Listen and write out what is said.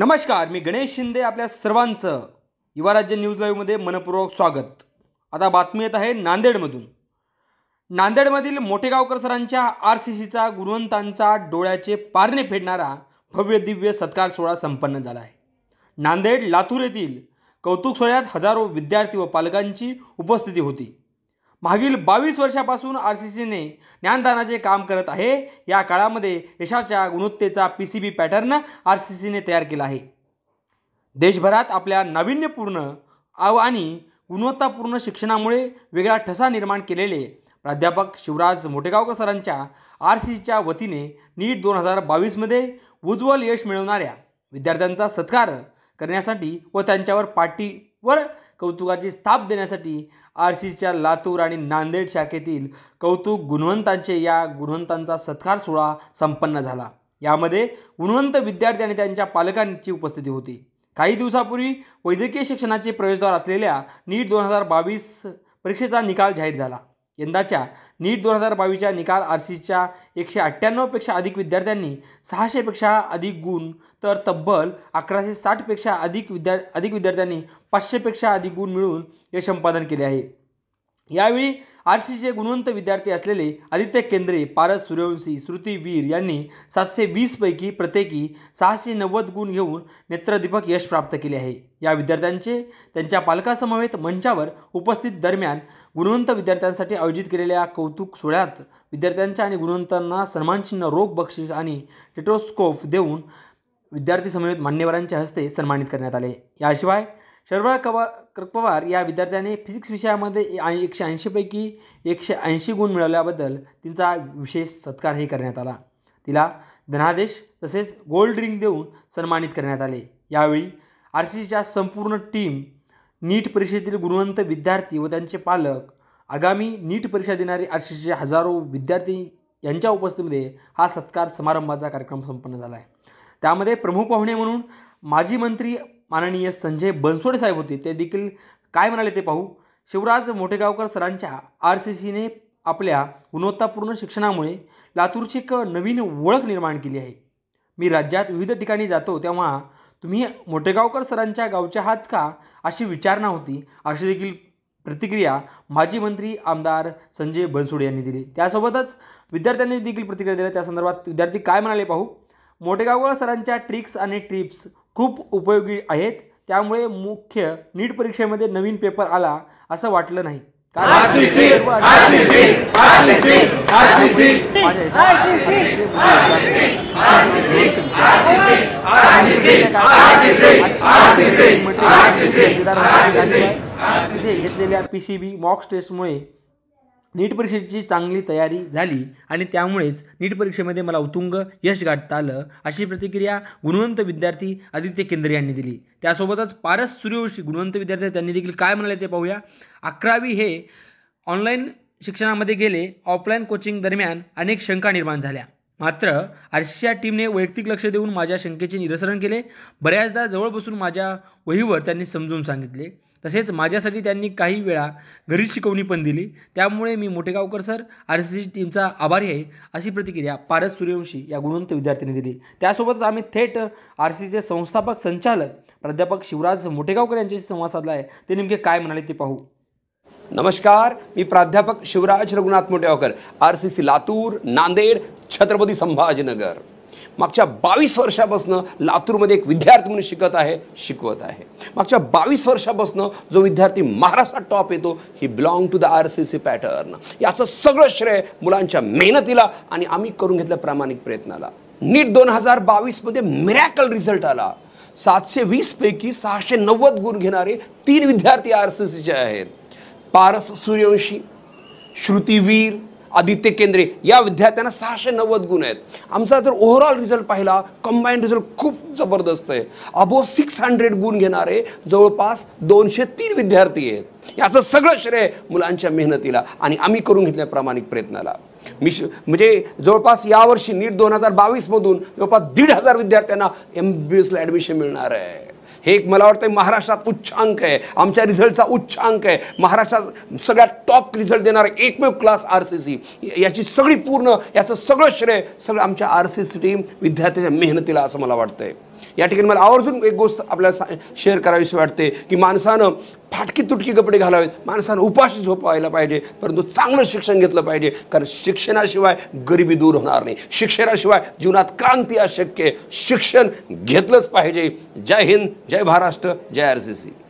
नमस्कार मी गणेश शिंदे आपल्या सर्वांचं युवाराज्य न्यूज लाईव्हमध्ये मनपूर्वक स्वागत आता बातमी येत आहे नांदेडमधून नांदेडमधील मोठेगावकर सरांच्या आर सी सीचा गुणवंतांचा डोळ्याचे पारणे फेडणारा भव्य दिव्य सत्कार सोहळा संपन्न झाला आहे नांदेड लातूर येथील कौतुक सोहळ्यात हजारो विद्यार्थी व पालकांची उपस्थिती होती मागील बावीस वर्षापासून आर सी सीने ज्ञानदानाचे काम करत आहे या काळामध्ये यशाच्या गुणवत्तेचा P C B pattern R C सीने तयार केला आहे देशभरात आपल्या नाविन्यपूर्ण आव आणि गुणवत्तापूर्ण शिक्षणामुळे वेगळा ठसा निर्माण केलेले प्राध्यापक शिवराज मोठेगावकर सरांच्या आर सी सीच्या वतीने नीट दोन हजार बावीसमध्ये उज्ज्वल यश मिळवणाऱ्या विद्यार्थ्यांचा सत्कार करण्यासाठी व त्यांच्यावर पाठीवर कौतुकाची स्थाप देण्यासाठी आर सीच्या लातूर आणि नांदेड शाखेतील कौतुक गुणवंतांचे या गुणवंतांचा सत्कार सोहळा संपन्न झाला यामध्ये गुणवंत विद्यार्थी आणि त्यांच्या पालकांची उपस्थिती होती काही दिवसापूर्वी वैद्यकीय शिक्षणाचे प्रवेशद्वार असलेल्या नीट दोन हजार बावीस परीक्षेचा निकाल जाहीर झाला यंदाच्या नीट दोन हजार बावीसच्या निकाल आर सीच्या एकशे अठ्ठ्याण्णवपेक्षा अधिक विद्यार्थ्यांनी सहाशेपेक्षा अधिक गुण तर तब्बल अकराशे साठपेक्षा अधिक विद्या अधिक विद्यार्थ्यांनी पाचशेपेक्षा अधिक गुण मिळून हे संपादन केले आहे यावेळी आर सी सीचे गुणवंत विद्यार्थी असलेले आदित्य केंद्रे पारस सूर्यवंशी श्रुती वीर यांनी सातशे वीसपैकी प्रत्येकी सहाशे नव्वद गुण घेऊन नेत्रदीपक यश प्राप्त केले आहे या विद्यार्थ्यांचे त्यांच्या पालकासमवेत मंचावर उपस्थित दरम्यान गुणवंत विद्यार्थ्यांसाठी आयोजित केलेल्या कौतुक सोहळ्यात विद्यार्थ्यांच्या आणि गुणवंतांना सन्मानचिन्ह रोग बक्षीस आणि टेटोस्कोप देऊन विद्यार्थी समवेत मान्यवरांच्या हस्ते सन्मानित करण्यात आले याशिवाय शर्वळ कवा कृपवार या विद्यार्थ्याने फिजिक्स विषयामध्ये एकशे ऐंशीपैकी एकशे ऐंशी गुण मिळवल्याबद्दल तिचा विशेष सत्कारही करण्यात आला तिला धनादेश तसेच गोल्ड रिंग देऊन सन्मानित करण्यात आले यावेळी आर सी सीच्या संपूर्ण टीम नीट परीक्षेतील गुणवंत विद्यार्थी व त्यांचे पालक आगामी नीट परीक्षा देणारे आर सी सीचे हजारो विद्यार्थी यांच्या उपस्थितीमध्ये हा सत्कार समारंभाचा कार्यक्रम संपन्न झाला आहे त्यामध्ये प्रमुख पाहुणे म्हणून माजी मंत्री माननीय संजय बनसोडे साहेब होते ते देखील काय म्हणाले ते पाहू शिवराज मोठेगावकर सरांच्या आर सी सीने आपल्या गुणवत्तापूर्ण शिक्षणामुळे लातूरची एक नवीन ओळख निर्माण केली आहे मी राज्यात विविध ठिकाणी जातो तेव्हा तुम्ही मोठेगावकर सरांच्या गावच्या आहात का अशी विचारणा होती अशी देखील प्रतिक्रिया माजी मंत्री आमदार संजय बनसोडे यांनी दिली त्यासोबतच विद्यार्थ्यांनी देखील प्रतिक्रिया दिल्या त्यासंदर्भात विद्यार्थी काय म्हणाले पाहू मोठेगावकर सरांच्या ट्रिक्स आणि ट्रिप्स खूप उपयोगी आहेत त्यामुळे मुख्य नीट परीक्षेमध्ये नवीन पेपर आला असं वाटलं नाही घेतलेल्या पी सी बी मॉक्स टेस्टमुळे नीट परीक्षेची चांगली तयारी झाली आणि त्यामुळेच नीट परीक्षेमध्ये मला उत्तुंग यश गाठता आलं अशी प्रतिक्रिया गुणवंत विद्यार्थी आदित्य केंद्रे यांनी दिली त्यासोबतच पारस सूर्यवंशी गुणवंत विद्यार्थी त्यांनी देखील काय म्हणाले ते पाहूया अकरावी हे ऑनलाईन शिक्षणामध्ये गेले ऑफलाईन कोचिंग दरम्यान अनेक शंका निर्माण झाल्या मात्र आरशिया टीमने वैयक्तिक लक्ष देऊन माझ्या शंकेचे निरसरण केले बऱ्याचदा जवळ बसून माझ्या वहीवर त्यांनी समजून सांगितले तसेच माझ्यासाठी त्यांनी काही वेळा घरी शिकवणी पण दिली त्यामुळे मी Motegaonkar sir R C C टीमचा आभारी आहे अशी प्रतिक्रिया पारस सूर्यवंशी या गुणवंत विद्यार्थ्यांनी दिली त्यासोबतच आम्ही थेट आर सी सीचे संस्थापक संचालक प्राध्यापक शिवराज मोठेगावकर यांच्याशी संवाद साधला आहे ते नेमके काय म्हणाले ते पाहू नमस्कार मी प्राध्यापक Shivraj Raghunath Motegaonkar R C C Latur Nanded Chhatrapati Sambhajinagar मागच्या बावीस वर्षापासून लातूरमध्ये एक विद्यार्थी म्हणून शिकत आहे शिकवत आहे मागच्या बावीस वर्षापासून जो विद्यार्थी महाराष्ट्रात टॉप येतो he belong to the R C C pattern याचं सगळं श्रेय मुलांच्या मेहनतीला आणि आम्ही करून घेतल्या प्रामाणिक प्रयत्नाला नीट दोन हजार बावीसमध्ये मिरॅकल रिझल्ट आला सातशे वीसपैकी सहाशे नव्वद गुण घेणारे तीन विद्यार्थी आर सी सीचे आहेत पारस सूर्यवंशी श्रुतीवीर आदित्य केंद्रे या विद्यार्थ्यांना सहाशे नव्वद गुण आहेत आमचा जर ओव्हरऑल रिझल्ट पाहिला कंबाईंड रिझल्ट खूप जबरदस्त आहे अबो सिक्स हंड्रेड गुण घेणारे जवळपास दोनशे तीन विद्यार्थी आहेत याचं सगळं श्रेय मुलांच्या मेहनतीला आणि आम्ही करून घेतल्या प्रामाणिक प्रयत्नाला मिश म्हणजे जवळपास यावर्षी नीट दोन हजार बावीसमधून जवळपास दीड हजार विद्यार्थ्यांना एम बी एसला ॲडमिशन मिळणार आहे हे एक मला वाटतं महाराष्ट्रात उच्चांक आहे आमच्या रिझल्टचा उच्चांक आहे महाराष्ट्रात सगळ्यात टॉप रिझल्ट देणारा एकमेव क्लास आर सी सी याची सगळी पूर्ण याचं सगळं श्रेय सगळं आमच्या आर सी सी टीम विद्यार्थ्यांच्या मेहनतीला असं मला वाटतंय या ठिकाणी मला आवर्जून एक गोष्ट आपल्याला शेअर करावीशी वाटते की माणसानं फाटकी तुटकी कपडे घालावेत माणसानं उपाशी झोपायला पाहिजे परंतु चांगलं शिक्षण घेतलं पाहिजे कारण शिक्षणाशिवाय गरिबी दूर होणार नाही शिक्षणाशिवाय जीवनात क्रांती अशक्य शिक्षण घेतलंच पाहिजे जय हिंद जय महाराष्ट्र जय आर सी सी